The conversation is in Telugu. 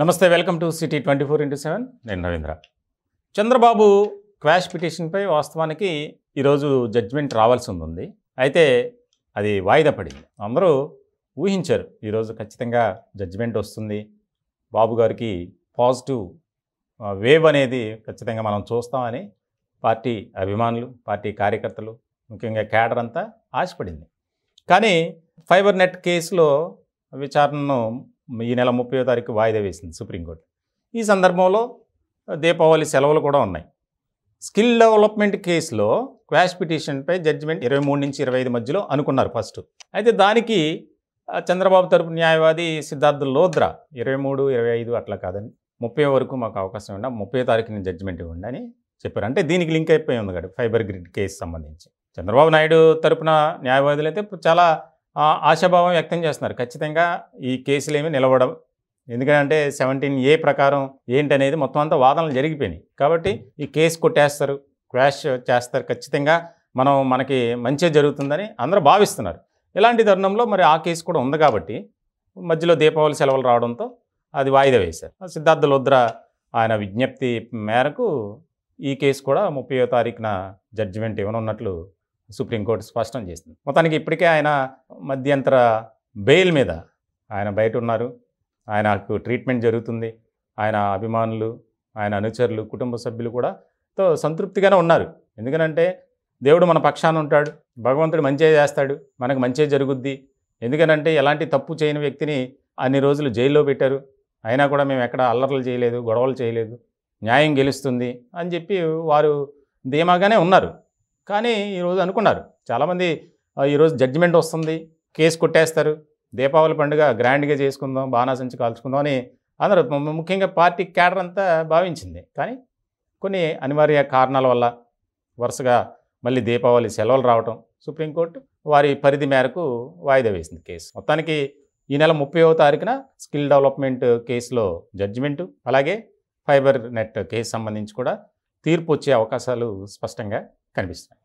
నమస్తే welcome to city twenty four into seven నేను రవీంద్ర చంద్రబాబు క్వాష్ పిటిషన్పై వాస్తవానికి ఈరోజు జడ్జ్మెంట్ రావాల్సి ఉంది అయితే అది వాయిదా పడింది అందరూ ఊహించారు ఈరోజు ఖచ్చితంగా జడ్జిమెంట్ వస్తుంది బాబు గారికి పాజిటివ్ వేవ్ అనేది ఖచ్చితంగా మనం చూస్తామని పార్టీ అభిమానులు పార్టీ కార్యకర్తలు ముఖ్యంగా క్యాడర్ అంతా ఆశపడింది కానీ ఫైబర్ నెట్ కేసులో విచారణను ఈ నెల ముప్పై తారీఖు వాయిదా వేసింది సుప్రీంకోర్టు ఈ సందర్భంలో దీపావళి సెలవులు కూడా ఉన్నాయి స్కిల్ డెవలప్మెంట్ కేసులో క్వాష్ పిటిషన్పై జడ్జిమెంట్ ఇరవై మూడు నుంచి ఇరవై ఐదు మధ్యలో అనుకున్నారు ఫస్ట్ అయితే దానికి చంద్రబాబు తరపు న్యాయవాది సిద్ధార్థ లోద్రా ఇరవై మూడు ఇరవై ఐదు అట్లా కాదని ముప్పై వరకు మాకు అవకాశం ఉండ ముప్పై తారీఖున జడ్జిమెంట్ ఇవ్వండి అని చెప్పారు అంటే దీనికి లింక్ అయిపోయి ఉంది కదా ఫైబర్ గ్రిడ్ కేసు సంబంధించి చంద్రబాబు నాయుడు తరపున న్యాయవాదులు అయితే చాలా ఆశాభావం వ్యక్తం చేస్తున్నారు ఖచ్చితంగా ఈ కేసులు ఏమి నిలబడవు ఎందుకంటే సెవెంటీన్ ఏ ప్రకారం ఏంటనేది మొత్తం అంతా వాదనలు జరిగిపోయినాయి కాబట్టి ఈ కేసు కొట్టేస్తారు క్రాష్ చేస్తారు ఖచ్చితంగా మనం మనకి మంచిగా జరుగుతుందని అందరూ భావిస్తున్నారు ఇలాంటి తరుణంలో మరి ఆ కేసు కూడా ఉంది కాబట్టి మధ్యలో దీపావళి సెలవులు రావడంతో అది వాయిదా వేశారు సిద్ధార్థ లుద్ర ఆయన విజ్ఞప్తి మేరకు ఈ కేసు కూడా ముప్పయో తారీఖున జడ్జిమెంట్ ఇవ్వనున్నట్లు సుప్రీంకోర్టు స్పష్టం చేసింది మొత్తానికి ఇప్పటికే ఆయన మధ్యంతర బెయిల్ మీద ఆయన బయట ఉన్నారు ఆయనకు ట్రీట్మెంట్ జరుగుతుంది ఆయన అభిమానులు ఆయన అనుచరులు కుటుంబ సభ్యులు కూడా తో సంతృప్తిగానే ఉన్నారు ఎందుకనంటే దేవుడు మన పక్షాన ఉంటాడు భగవంతుడు మంచిగా చేస్తాడు మనకు మంచిగా జరుగుద్ది ఎందుకనంటే ఎలాంటి తప్పు చేయని వ్యక్తిని అన్ని రోజులు జైల్లో పెట్టారు అయినా కూడా మేము ఎక్కడ అల్లర్లు చేయలేదు గొడవలు చేయలేదు న్యాయం గెలుస్తుంది అని చెప్పి వారు ధీమాగానే ఉన్నారు కానీ ఈరోజు అనుకున్నారు చాలామంది ఈరోజు జడ్జిమెంట్ వస్తుంది కేసు కొట్టేస్తారు దీపావళి పండుగ గ్రాండ్గా చేసుకుందాం బాణాసంచి కాల్చుకుందాం అని అందరూ ముఖ్యంగా పార్టీ క్యాడర్ అంతా భావించింది కానీ కొన్ని అనివార్య కారణాల వల్ల వరుసగా మళ్ళీ దీపావళి సెలవులు రావటం సుప్రీంకోర్టు వారి పరిధి మేరకు వాయిదా వేసింది కేసు మొత్తానికి ఈ నెల ముప్పైవ తారీఖున స్కిల్ డెవలప్మెంట్ కేసులో జడ్జిమెంటు అలాగే ఫైబర్ నెట్ కేసు సంబంధించి కూడా తీర్పు వచ్చే అవకాశాలు స్పష్టంగా కనిపిస్తున్నాయి